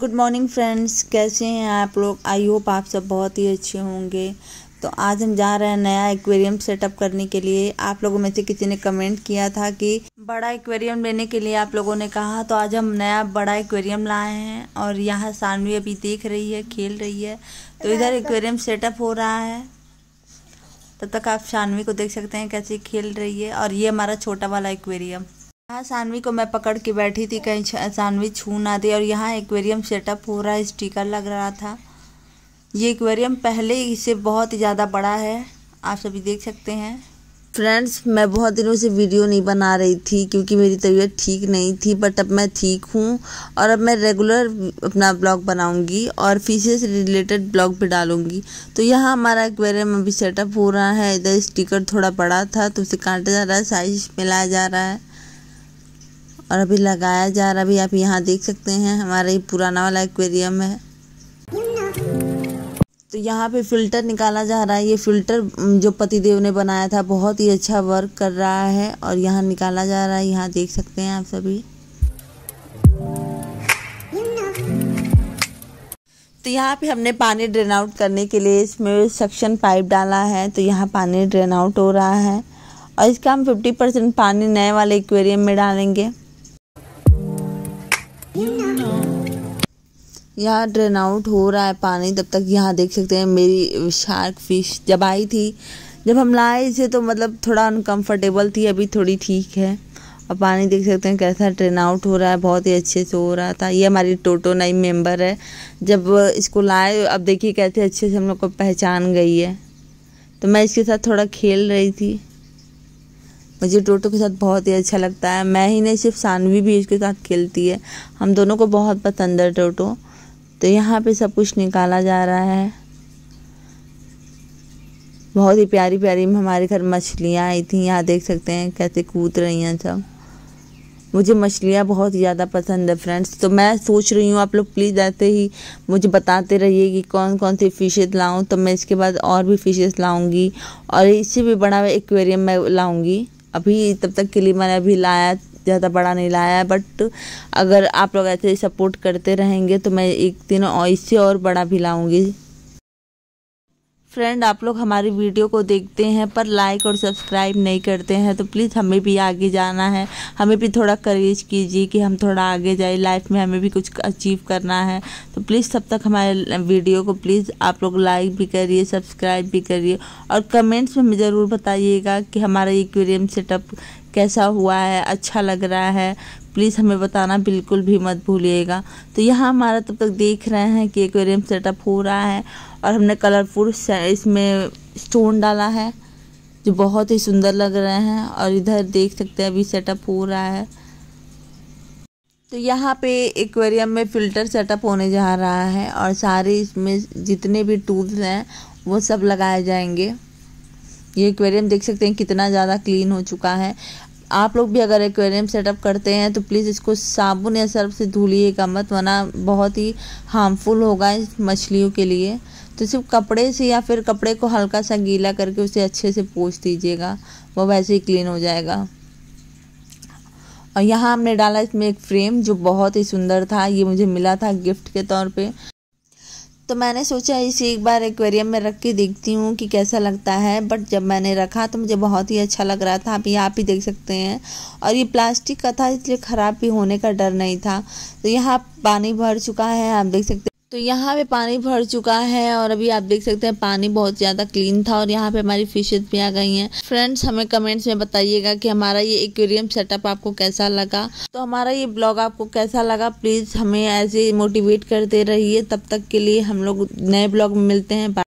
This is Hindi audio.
गुड मॉर्निंग फ्रेंड्स कैसे हैं आप लोग आई होप आप सब बहुत ही अच्छे होंगे तो आज हम जा रहे हैं नया एक्वेरियम सेटअप करने के लिए आप लोगों में से किसी ने कमेंट किया था कि बड़ा एक्वेरियम लेने के लिए आप लोगों ने कहा तो आज हम नया बड़ा एक्वेरियम लाए हैं और यहाँ सानवी अभी देख रही है खेल रही है तो इधर एक्वेरियम सेटअप हो रहा है तब तक आप सानवी को देख सकते हैं कैसे खेल रही है और ये हमारा छोटा वाला एक्वेरियम यहाँ सानवी को मैं पकड़ के बैठी थी कहीं सानवी छू ना दे और यहाँ एक्वेरियम सेटअप हो रहा है स्टिकर लग रहा था ये एक्वेरियम पहले इससे बहुत ज़्यादा बड़ा है आप सभी देख सकते हैं फ्रेंड्स मैं बहुत दिनों से वीडियो नहीं बना रही थी क्योंकि मेरी तबीयत ठीक नहीं थी बट अब मैं ठीक हूँ और अब मैं रेगुलर अपना ब्लॉग बनाऊँगी और फिशेज रिलेटेड ब्लॉग भी डालूँगी तो यहाँ हमारा एक्वेरियम अभी सेटअप हो रहा है इधर स्टिकर थोड़ा बड़ा था तो उसे काटा जा रहा है साइज मिलाया जा रहा है और अभी लगाया जा रहा अभी आप यहाँ देख सकते हैं हमारा ये पुराना वाला एक्वेरियम है तो यहाँ पे फिल्टर निकाला जा रहा है ये फिल्टर जो पतिदेव ने बनाया था बहुत ही अच्छा वर्क कर रहा है और यहाँ निकाला जा रहा है यहाँ देख सकते हैं आप सभी तो यहाँ पे हमने पानी ड्रेन आउट करने के लिए इसमें सक्शन पाइप डाला है तो यहाँ पानी ड्रेन आउट हो रहा है और इसका हम 50 परसेंट पानी नए वाले एक्वेरियम में डालेंगे यहाँ ड्रेन आउट हो रहा है पानी तब तक यहाँ देख सकते हैं मेरी शार्क फिश जब आई थी जब हम लाए इसे तो मतलब थोड़ा अनकंफर्टेबल थी अभी थोड़ी ठीक है और पानी देख सकते हैं कैसा ट्रेन आउट हो रहा है बहुत ही अच्छे से हो रहा था ये हमारी टोटो नई मेंबर है जब इसको लाए अब देखिए कैसे अच्छे से हम लोग को पहचान गई है तो मैं इसके साथ थोड़ा खेल रही थी मुझे टोटो के साथ बहुत ही अच्छा लगता है मैं ही नहीं सिर्फ सानवी भी उसके साथ खेलती है हम दोनों को बहुत पसंद है टोटो तो यहाँ पे सब कुछ निकाला जा रहा है बहुत ही प्यारी प्यारी हमारे घर मछलियाँ आई थी यहाँ देख सकते हैं कैसे कूद रही हैं सब मुझे मछलियाँ बहुत ज़्यादा पसंद है फ्रेंड्स तो मैं सोच रही हूँ आप लोग प्लीज़ ऐसे ही मुझे बताते रहिए कि कौन कौन सी फ़िशेज़ लाऊँ तो मैं इसके बाद और भी फ़िशेज़ लाऊंगी और इससे भी बड़ा एक्वेरियम मैं लाऊंगी अभी तब तक के लिए मैंने अभी लाया ज़्यादा बड़ा नहीं लाया बट अगर आप लोग ऐसे सपोर्ट करते रहेंगे तो मैं एक दिन और इससे और बड़ा भी लाऊंगी फ्रेंड आप लोग हमारी वीडियो को देखते हैं पर लाइक और सब्सक्राइब नहीं करते हैं तो प्लीज़ हमें भी आगे जाना है हमें भी थोड़ा करेज कीजिए कि हम थोड़ा आगे जाए लाइफ में हमें भी कुछ अचीव करना है तो प्लीज़ तब तक हमारे वीडियो को प्लीज़ आप लोग लाइक भी करिए सब्सक्राइब भी करिए और कमेंट्स में ज़रूर बताइएगा कि हमारा इक्वेरियम सेटअप कैसा हुआ है अच्छा लग रहा है प्लीज़ हमें बताना बिल्कुल भी मत भूलिएगा तो यहाँ हमारा तब तक देख रहे हैं कि एक्वेरियम सेटअप हो रहा है और हमने कलरफुल इसमें स्टोन डाला है जो बहुत ही सुंदर लग रहे हैं और इधर देख सकते हैं अभी सेटअप हो रहा है तो यहाँ पे एक्वेरियम में फ़िल्टर सेटअप होने जा रहा है और सारे इसमें जितने भी टूल्स हैं वो सब लगाए जाएंगे ये एक्वेरियम देख सकते हैं कितना ज़्यादा क्लीन हो चुका है आप लोग भी अगर एक्वेरियम सेटअप करते हैं तो प्लीज़ इसको साबुन या सर्फ से धुलिएगा मत वरना बहुत ही हार्मफुल होगा इस मछलियों के लिए तो सिर्फ कपड़े से या फिर कपड़े को हल्का सा गीला करके उसे अच्छे से पोछ दीजिएगा वो वैसे ही क्लीन हो जाएगा और यहाँ हमने डाला इसमें एक फ्रेम जो बहुत ही सुंदर था ये मुझे मिला था गिफ्ट के तौर पर तो मैंने सोचा इसे एक बार एक्वेरियम में रख के देखती हूँ कि कैसा लगता है बट जब मैंने रखा तो मुझे बहुत ही अच्छा लग रहा था आप आप ही देख सकते हैं और ये प्लास्टिक का था इसलिए ख़राब भी होने का डर नहीं था तो यहाँ पानी भर चुका है आप देख सकते तो यहाँ पे पानी भर चुका है और अभी आप देख सकते हैं पानी बहुत ज़्यादा क्लीन था और यहाँ पे हमारी फिशेज भी आ गई हैं फ्रेंड्स हमें कमेंट्स में बताइएगा कि हमारा ये एक्वेरियम सेटअप आपको कैसा लगा तो हमारा ये ब्लॉग आपको कैसा लगा प्लीज़ हमें ऐसे मोटिवेट करते रहिए तब तक के लिए हम लोग नए ब्लॉग में मिलते हैं